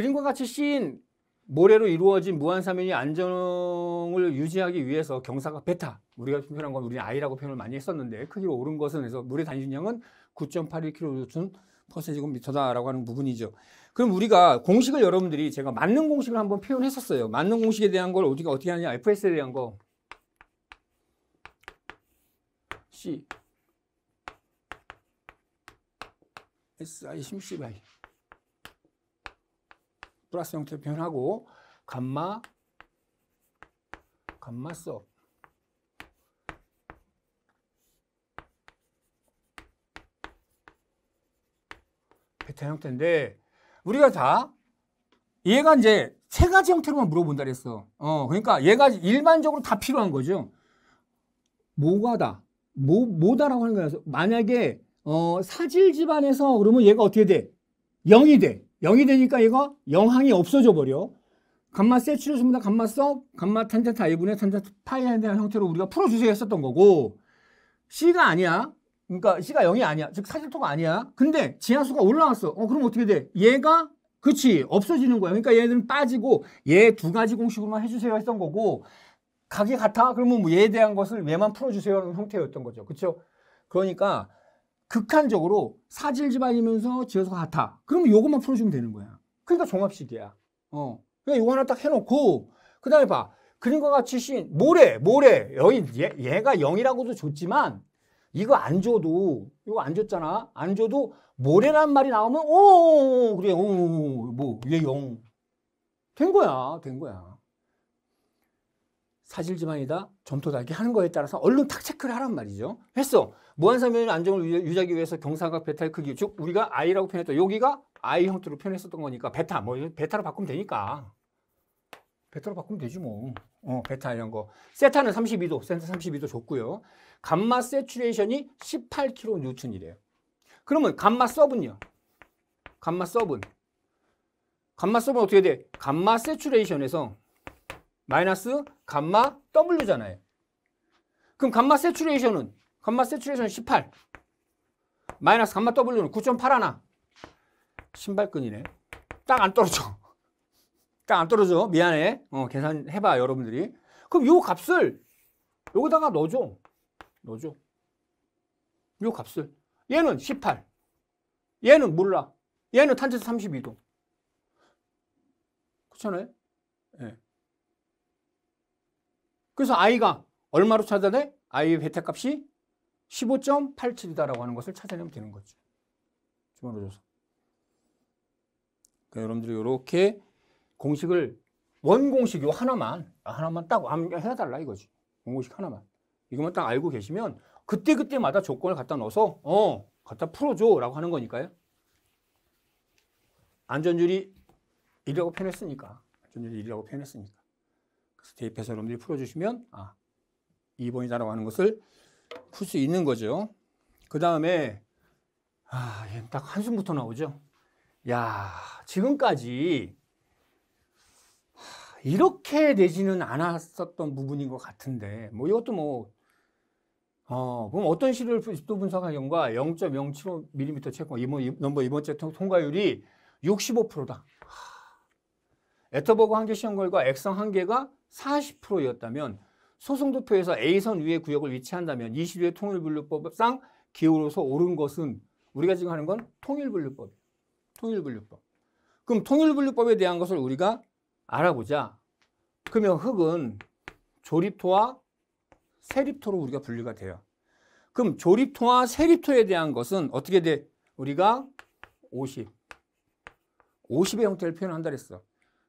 그림과 같이 씌인 모래로 이루어진 무한사면이 안정을 유지하기 위해서 경사가 베타, 우리가 표현한 건 우리는 I라고 표현을 많이 했었는데 크기로 오른 것은 해서 물의 단신량은 9.81kN 퍼센티미터다라고 하는 부분이죠. 그럼 우리가 공식을 여러분들이 제가 맞는 공식을 한번 표현했었어요. 맞는 공식에 대한 걸어디가 어떻게 하냐? FS에 대한 거 C S I C I 플러스 형태 표현하고 감마 감마 썹 베타 형태인데 우리가 다 얘가 이제 세 가지 형태로만 물어본다 그랬어. 어, 그러니까 얘가 일반적으로 다 필요한 거죠. 뭐가다, 뭐, 뭐다라고 하는 거야 만약에 어, 사질 집안에서 그러면 얘가 어떻게 돼? 0이 돼. 0이 되니까 이거 영항이 없어져 버려. 감마 세치를 전부 다 감마 써 감마 탄젠타 2분의 탄젠타 파이에 대한 형태로 우리가 풀어주세요 했었던 거고 C가 아니야. 그러니까 C가 0이 아니야. 즉 사실토가 아니야. 근데 지하수가 올라왔어. 어 그럼 어떻게 돼? 얘가 그치 없어지는 거야. 그러니까 얘는 빠지고 얘 두 가지 공식으로만 해주세요 했던 거고 각이 같아? 그러면 뭐 얘에 대한 것을 얘만 풀어주세요 하는 형태였던 거죠. 그렇죠? 그러니까 극한적으로 사질지발리면서 지어서 같아. 그러면 요것만 풀어주면 되는 거야. 그러니까 종합식이야. 어. 그러니 요거 하나 딱 해놓고 그 다음에 봐. 그림과 같이 신 모래 모래 여기 얘, 얘가 0이라고도 줬지만 이거 안 줘도 이거 안 줬잖아. 안 줘도 모래란 말이 나오면 오 그래 오 뭐얘 0. 된 거야. 된 거야. 사실지만이다, 점토다 기 하는 거에 따라서 얼른 탁 체크를 하란 말이죠. 했어. 무한사면의 안정을 유지하기 위해서 경사각 베타의 크기, 즉 우리가 i라고 표현했던 여기가 i 형태로 표현했었던 거니까 베타, 뭐 베타로 바꾸면 되니까. 베타로 바꾸면 되지 뭐. 어, 베타 이런 거. 세타는 32도, 센터 32도 좋고요. 감마 세츄레이션이 18kN이래요. 그러면 감마 서브는요? 감마 서브. 는 감마 서브는 어떻게 돼? 감마 세츄레이션에서 마이너스 감마 W잖아요. 그럼 감마 세츄레이션은 감마 세츄레이션 18 마이너스 감마 W는 9.8 하나 신발끈이네. 딱 안 떨어져. 딱 안 떨어져. 미안해. 어, 계산해봐 여러분들이. 그럼 요 값을 여기다가 넣어줘. 넣어줘. 요 값을. 얘는 18. 얘는 몰라. 얘는 탄젠트 32도. 그렇잖아요? 네. 그래서 i가 얼마로 찾아내? i의 베타값이 15.87이다라고 하는 것을 찾아내면 되는 거죠. 집어넣줘서 그러니까 여러분들이 이렇게 공식을 원공식 요 하나만 아, 하나만 딱 해달라 이거지. 원공식 하나만. 이것만 딱 알고 계시면 그때그때마다 조건을 갖다 넣어서 어 갖다 풀어줘 라고 하는 거니까요. 안전줄이 1이라고 표현했으니까. 안전줄이 1이라고 표현했으니까. 그래서 대입해서 여러분들이 풀어주시면 아 2번이다라고 하는 것을 풀 수 있는 거죠. 그 다음에 아, 딱 한숨부터 나오죠. 야, 지금까지 이렇게 되지는 않았었던 부분인 것 같은데, 뭐 이것도 뭐, 어, 그럼 어떤 시를 집도 분석학용과 0.075mm 채권, 이번, 넘버 이번째 통과율이 65%다. 에터버그 한계 시험 결과 액성 한계가 40%였다면 소송도표에서 A선 위의 구역을 위치한다면 20회 통일분류법상 기호로서 옳은 것은 우리가 지금 하는 건 통일분류법이에요. 통일분류법. 그럼 통일분류법에 대한 것을 우리가 알아보자. 그러면 흙은 조립토와 세립토로 우리가 분류가 돼요. 그럼 조립토와 세립토에 대한 것은 어떻게 돼? 우리가 50. 50의 형태를 표현한다 그랬어.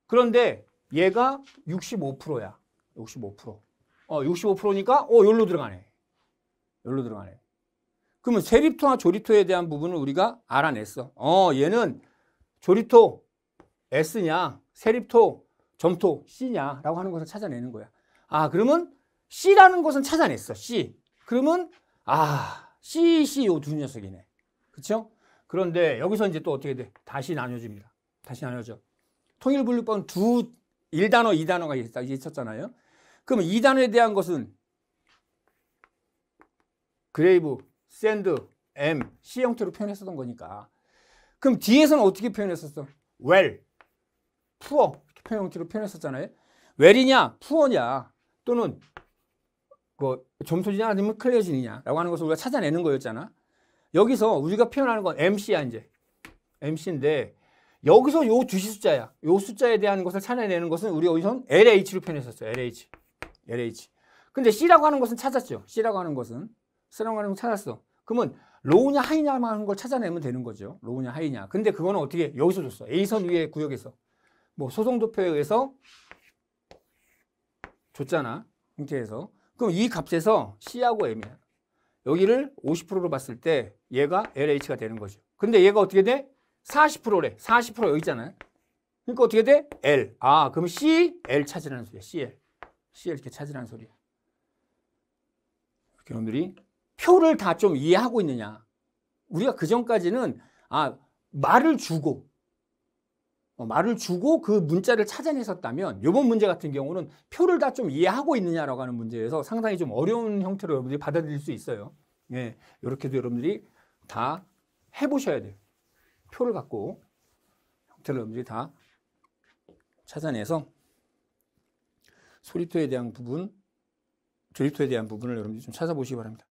그런데 얘가 65%야. 65%. 어, 65%니까 어, 열로 들어가네. 열로 들어가네. 그러면 세립토와 조립토에 대한 부분을 우리가 알아냈어. 어, 얘는 조립토 S냐, 세립토, 점토 C냐라고 하는 것을 찾아내는 거야. 아, 그러면 C라는 것은 찾아냈어. C. 그러면 아, C, C 요 두 녀석이네. 그렇죠? 그런데 여기서 이제 또 어떻게 돼? 다시 나눠집니다. 다시 나눠져. 통일분류법은 두 1단어, 2단어가 있었잖아요. 그럼 2단어에 대한 것은 그레이브, 샌드, M, C 형태로 표현했었던 거니까. 그럼 뒤에서는 어떻게 표현했었어? well, poor 표현 형태로 표현했었잖아요. well이냐, poor냐, 또는 뭐 점수지냐 아니면 클리어지느냐라고 하는 것을 우리가 찾아내는 거였잖아. 여기서 우리가 표현하는 건 MC야 이제. MC인데 여기서 요 주시 숫자야. 요 숫자에 대한 것을 찾아내는 것은 우리 어디선 LH로 표현했었죠. LH. LH. 근데 C라고 하는 것은 찾았죠. C라고 하는 것은. C라고 하는 건 찾았어. 그러면 로우냐 하이냐만 하는 걸 찾아내면 되는 거죠. 로우냐 하이냐. 근데 그거는 어떻게 여기서 줬어. A선 위에 구역에서. 뭐 소송도표에 의해서 줬잖아. 형태에서. 그럼 이 값에서 C하고 M이야. 여기를 50%로 봤을 때 얘가 LH가 되는 거죠. 근데 얘가 어떻게 돼? 40%래. 40% 여기 있잖아. 그러니까 어떻게 돼? L. 아, 그럼 C, L 찾으라는 소리야. CL. CL 이렇게 찾으라는 소리야. 여러분들이 표를 다 좀 이해하고 있느냐. 우리가 그전까지는 아, 말을 주고 어, 말을 주고 그 문자를 찾아내셨다면 이번 문제 같은 경우는 표를 다 좀 이해하고 있느냐라고 하는 문제에서 상당히 좀 어려운 형태로 여러분들이 받아들일 수 있어요. 예, 이렇게도 여러분들이 다 해보셔야 돼요. 표를 갖고 형태를 음질 다 찾아내서 소리토에 대한 부분, 조립토에 대한 부분을 여러분들이 좀 찾아보시기 바랍니다.